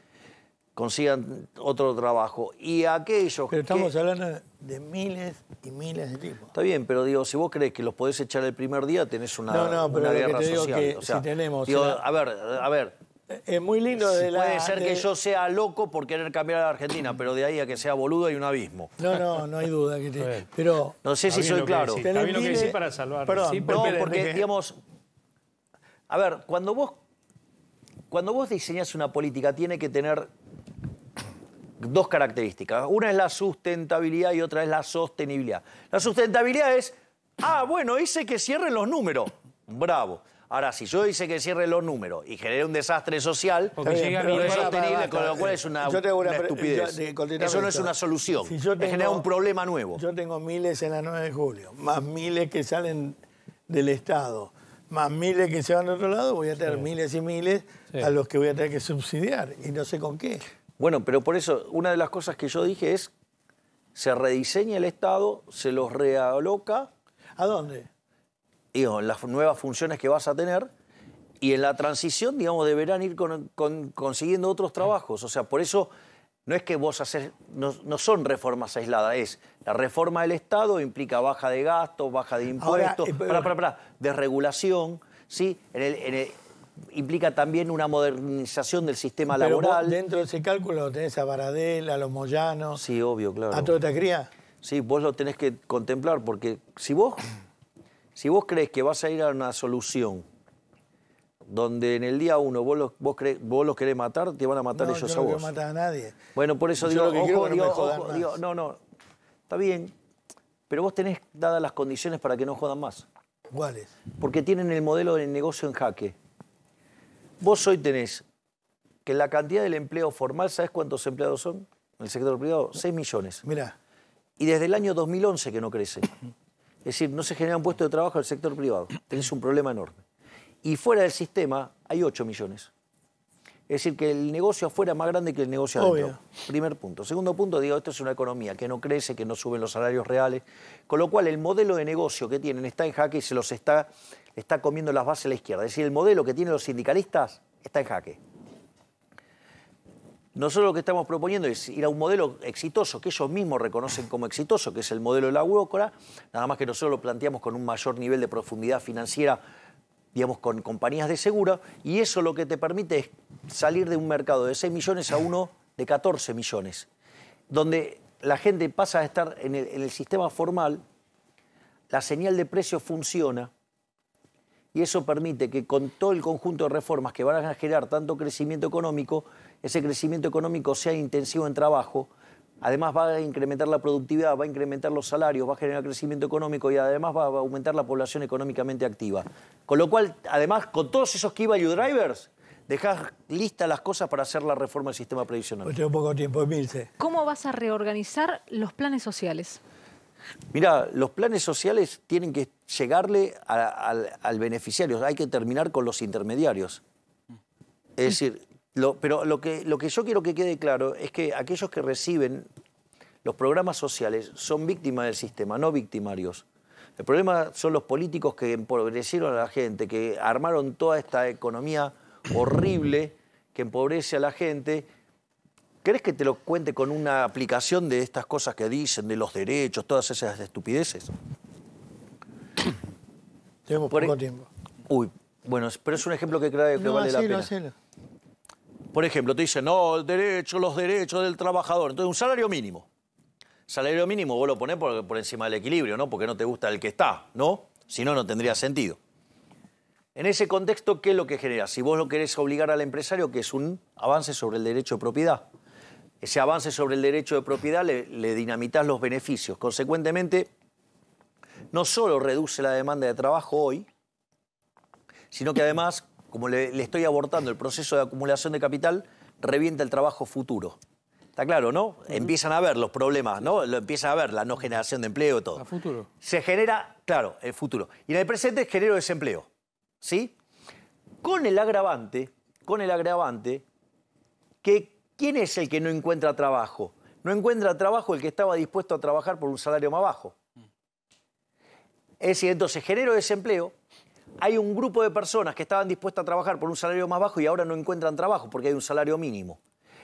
consigan otro trabajo. Y aquellos Pero estamos hablando de miles y miles de tipos. Está bien, pero digo, si vos crees que los podés echar el primer día, tenés una, no, no, pero una guerra Que si tenemos... a ver, a ver, es muy lindo de la. Puede ser que yo sea loco por querer cambiar a la Argentina, pero de ahí a que sea boludo hay un abismo. No, no, no hay duda que Pero. No sé si soy claro. Está lo que decís para salvar. no, porque, digamos. A ver, cuando vos. Cuando vos diseñás una política, tiene que tener dos características. Una es la sustentabilidad y otra es la sostenibilidad. La sustentabilidad es, ah, bueno, hice que cierren los números. Bravo. Ahora, si yo hice que cierre los números y genere un desastre social, es con lo cual eh, es una, estupidez. Eh, Eso no es una solución, es un problema nuevo. Yo tengo miles en la 9 de julio, más miles que salen del Estado, más miles que se van a otro lado, voy a tener miles y miles a los que voy a tener que subsidiar, y no sé con qué. Bueno, pero por eso, una de las cosas que yo dije es, se rediseña el Estado, se los realoca. ¿A dónde? Digo, las nuevas funciones que vas a tener y en la transición, digamos, deberán ir consiguiendo otros trabajos. O sea, por eso no es que vos haces, no, son reformas aisladas, es la reforma del Estado implica baja de gastos, baja de impuestos, eh, para, desregulación, ¿sí? en el, implica también una modernización del sistema laboral. dentro de ese cálculo tenés a Baradel, a los Moyanos. Sí, obvio, claro. A toda esta cría. Sí, vos lo tenés que contemplar, porque si vos, si vos crees que vas a ir a una solución donde en el día uno vos los, vos, querés matar, te van a matar ellos a vos. No matar a nadie. Bueno, por eso digo, que ojo, no, no, no, está bien, pero vos tenés dadas las condiciones para que no jodan más. ¿Cuáles? Porque tienen el modelo del negocio en jaque. Vos hoy tenés que la cantidad del empleo formal, ¿sabes cuántos empleados son? En el sector privado, 6 millones. Mira. Y desde el año 2011 que no crece. Es decir, no se genera un puesto de trabajo en el sector privado. Tenés un problema enorme. Y fuera del sistema hay 8 millones. Es decir, que el negocio afuera es más grande que el negocio adentro. Primer punto. Segundo punto, digo, esto es una economía que no crece, que no suben los salarios reales, con lo cual el modelo de negocio que tienen está en jaque y se los está está comiendo las bases de la izquierda. Es decir, el modelo que tienen los sindicalistas está en jaque. Nosotros lo que estamos proponiendo es ir a un modelo exitoso, que ellos mismos reconocen como exitoso, que es el modelo de la UOCRA, nada más que nosotros lo planteamos con un mayor nivel de profundidad financiera, digamos, con compañías de seguro, y eso lo que te permite es salir de un mercado de 6 millones a uno de 14 millones, donde la gente pasa a estar en el, en el sistema formal, la señal de precio funciona, y eso permite que con todo el conjunto de reformas que van a generar tanto crecimiento económico, ese crecimiento económico sea intensivo en trabajo, además va a incrementar la productividad, va a incrementar los salarios, va a generar crecimiento económico y además va a aumentar la población económicamente activa. Con lo cual, además, con todos esos key value drivers, dejás listas las cosas para hacer la reforma del sistema previsional. Pues tengo poco tiempo, Milce. ¿Cómo vas a reorganizar los planes sociales? Mira, los planes sociales tienen que llegarle al beneficiario, hay que terminar con los intermediarios. Es decir, pero lo que, lo que yo quiero que quede claro es que aquellos que reciben los programas sociales son víctimas del sistema, no victimarios. El problema son los políticos que empobrecieron a la gente, que armaron toda esta economía horrible que empobrece a la gente ¿Crees que te lo cuente con una aplicación de estas cosas que dicen, de los derechos, todas esas estupideces? Tenemos poco tiempo. Uy, bueno, pero es un ejemplo que creo que vale la pena. Por ejemplo, te dicen, no, el derecho, los derechos del trabajador. Entonces, un salario mínimo. Salario mínimo vos lo ponés por, por encima del equilibrio, ¿no? Porque no te gusta el que está, ¿no? Si no, no tendría sentido. En ese contexto, ¿qué es lo que genera? Si vos lo querés obligar al empresario, que es un avance sobre el derecho de propiedad, ese avance sobre el derecho de propiedad le, le dinamitas los beneficios. Consecuentemente, no solo reduce la demanda de trabajo hoy, sino que además, como le, estoy abortando el proceso de acumulación de capital, revienta el trabajo futuro. Está claro, ¿no? Empiezan a ver los problemas, ¿no? Lo empiezan a ver, la no generación de empleo, y todo. futuro. Se genera, claro, el futuro. Y en el presente genero desempleo, ¿sí? Con el agravante, con el agravante que ¿Quién es el que no encuentra trabajo? No encuentra trabajo el que estaba dispuesto a trabajar por un salario más bajo. Es decir, entonces genero desempleo, hay un grupo de personas que estaban dispuestas a trabajar por un salario más bajo y ahora no encuentran trabajo porque hay un salario mínimo.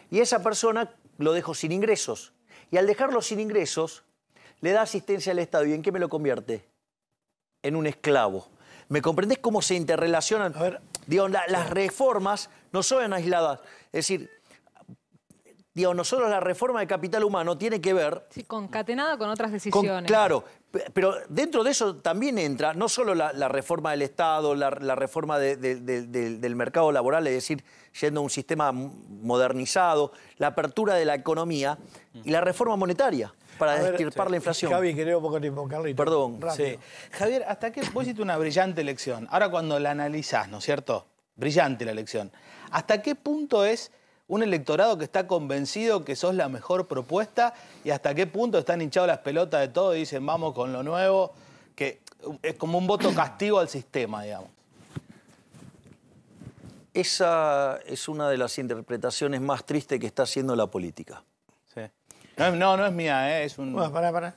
Y esa persona lo dejo sin ingresos. Y al dejarlo sin ingresos, le da asistencia al Estado. ¿Y en qué me lo convierte? En un esclavo. ¿Me comprendés cómo se interrelacionan? A las reformas no son aisladas. Es decir, Digo, nosotros la reforma de capital humano tiene que ver... Sí, concatenada con otras decisiones. claro, pero dentro de eso también entra no solo la, reforma del Estado, la, reforma del mercado laboral, es decir, yendo a un sistema modernizado, la apertura de la economía y la reforma monetaria para la inflación. Javi, creo poco tiempo, Carlito. Perdón. Sí. Javier, hasta que vos hiciste una brillante elección. Ahora cuando la analizás, ¿no es cierto? Brillante la elección. ¿Hasta qué punto es un electorado que está convencido que sos la mejor propuesta y hasta qué punto están hinchados las pelotas de todo y dicen vamos con lo nuevo, que es como un voto castigo al sistema, digamos. Esa es una de las interpretaciones más tristes que está haciendo la política. No, no, es mía, ¿eh? es un... Bueno, para, para.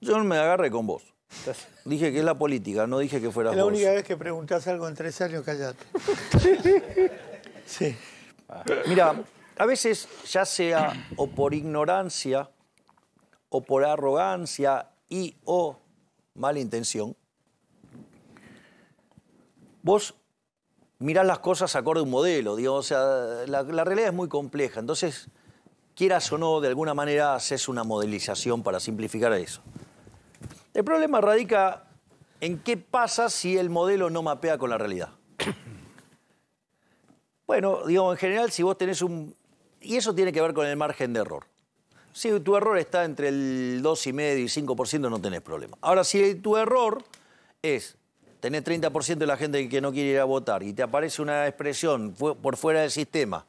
Yo me agarré con vos. Dije que es la política, no dije que fuera vos. la única vez que preguntás algo en tres años, callate. sí. Mira, a veces ya sea o por ignorancia o por arrogancia y o mala intención, vos mirás las cosas acorde a un modelo, digo, o sea, la, la, realidad es muy compleja, entonces, quieras o no, de alguna manera haces una modelización para simplificar eso. El problema radica en qué pasa si el modelo no mapea con la realidad. Bueno, digo, en general, si vos tenés un... Y eso tiene que ver con el margen de error. Si tu error está entre el 2,5 y 5%, no tenés problema. Ahora, si tu error es tener 30% de la gente que no quiere ir a votar y te aparece una expresión por fuera del sistema,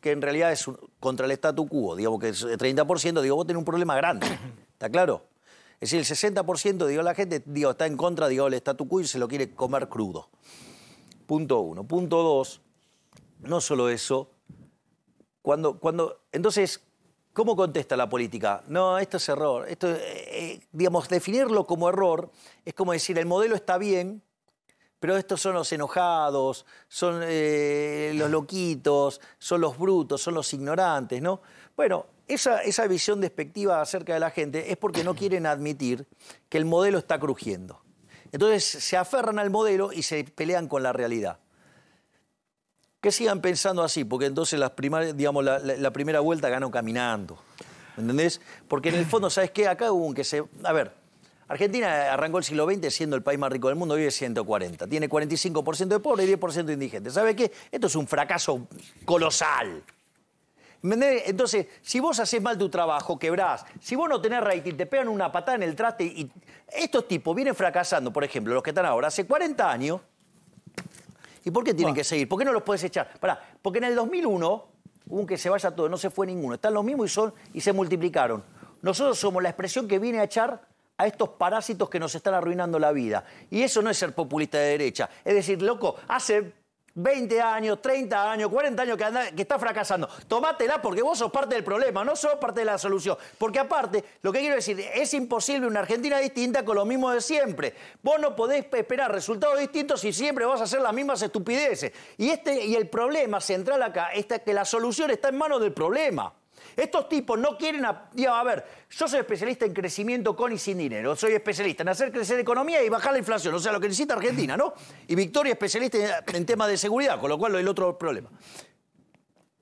que en realidad es contra el statu quo, digamos que es 30%, digo, vos tenés un problema grande, ¿está claro? Es decir, el 60%, digo, la gente digo, está en contra, digo, del statu quo y se lo quiere comer crudo. Punto uno. Punto dos, no solo eso, cuando, entonces, ¿cómo contesta la política? No, esto es error. Esto, eh, eh, digamos, definirlo como error es como decir, el modelo está bien, pero estos son los enojados, son eh, los loquitos, son los brutos, son los ignorantes, ¿no? Bueno, esa, esa visión despectiva acerca de la gente es porque no quieren admitir que el modelo está crujiendo. Entonces se aferran al modelo y se pelean con la realidad que sigan pensando así, porque entonces las digamos, la, primera vuelta ganó caminando. ¿Entendés? Porque en el fondo, ¿sabes qué? Acá hubo un que se. A ver, Argentina arrancó el siglo XX siendo el país más rico del mundo, hoy es 140. Tiene 45% de pobre y 10% de indigente. ¿Sabe qué? Esto es un fracaso colosal. Entonces, si vos haces mal tu trabajo, quebrás. Si vos no tenés rating, te pegan una patada en el traste y estos tipos vienen fracasando, por ejemplo, los que están ahora, hace 40 años, ¿Y por qué tienen que seguir? ¿Por qué no los puedes echar? Para porque en el 2001 hubo un que se vaya todo, no se fue ninguno. Están los mismos y, son, y se multiplicaron. Nosotros somos la expresión que viene a echar a estos parásitos que nos están arruinando la vida. Y eso no es ser populista de derecha. Es decir, loco, hace 20 años, 30 años, 40 años que, que está fracasando. Tomátela porque vos sos parte del problema, no sos parte de la solución. Porque aparte, lo que quiero decir, es imposible una Argentina distinta con lo mismo de siempre. Vos no podés esperar resultados distintos si siempre vas a hacer las mismas estupideces. Y, este, y el problema central acá es que la solución está en manos del problema. Estos tipos no quieren, a, a ver, yo soy especialista en crecimiento con y sin dinero, soy especialista en hacer crecer economía y bajar la inflación, o sea, lo que necesita Argentina, ¿no? Y Victoria especialista en, temas de seguridad, con lo cual el otro problema.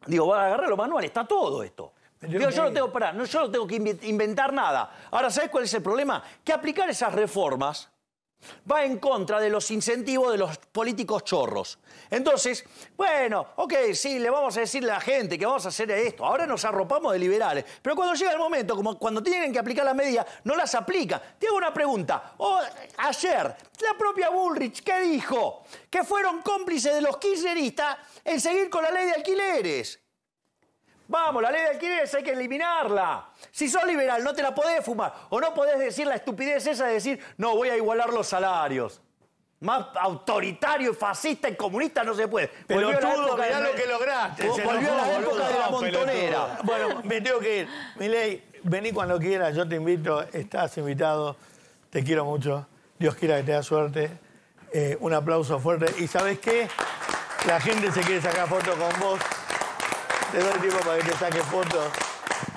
Digo, va a agarrar los manuales, está todo esto. Digo, yo, no tengo, no, yo no tengo que inventar nada. Ahora, ¿sabes cuál es el problema? Que aplicar esas reformas va en contra de los incentivos de los políticos chorros. Entonces, bueno, ok, sí, le vamos a decirle a la gente que vamos a hacer esto, ahora nos arropamos de liberales, pero cuando llega el momento, como cuando tienen que aplicar la medidas, no las aplica. Te hago una pregunta, oh, ayer la propia Bullrich, ¿qué dijo? Que fueron cómplices de los kirchneristas en seguir con la ley de alquileres. Vamos, la ley de alquileres hay que eliminarla. Si sos liberal, no te la podés fumar. O no podés decir la estupidez esa de decir, no, voy a igualar los salarios. Más autoritario, fascista y comunista no se puede. Pero tú, lo que lograste. Volvió a la época de la montonera. Bueno, me tengo que ir. Miley, vení cuando quieras, yo te invito, estás invitado. Te quiero mucho. Dios quiera que te da suerte. Eh, un aplauso fuerte. ¿Y sabes qué? La gente se quiere sacar fotos con vos. Te doy tiempo para que te saques fotos.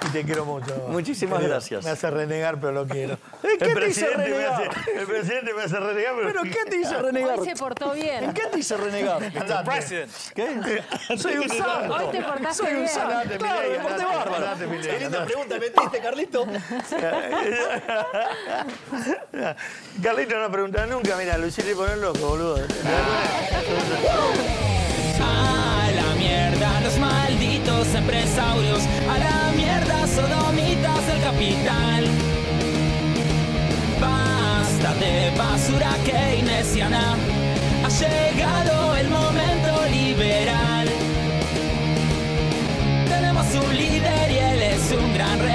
Y te quiero mucho. Muchísimas gracias. Me hace renegar, pero lo quiero. qué te hizo renegar? el presidente me hace renegar, pero... ¿Pero qué te hizo renegar? Hoy se portó bien. ¿En qué te hizo renegar? Mr. presidente ¿Qué? Soy un santo. Hoy te portaste Soy un santo. claro, me porté Qué linda pregunta metiste, Carlito. Carlito no pregunta nunca. Mira, lo hiciste poner loco, boludo. ¡A la mierda! empresarios, a la mierda sodomitas del capital. Basta de basura keynesiana, ha llegado el momento liberal. Tenemos un líder y él es un gran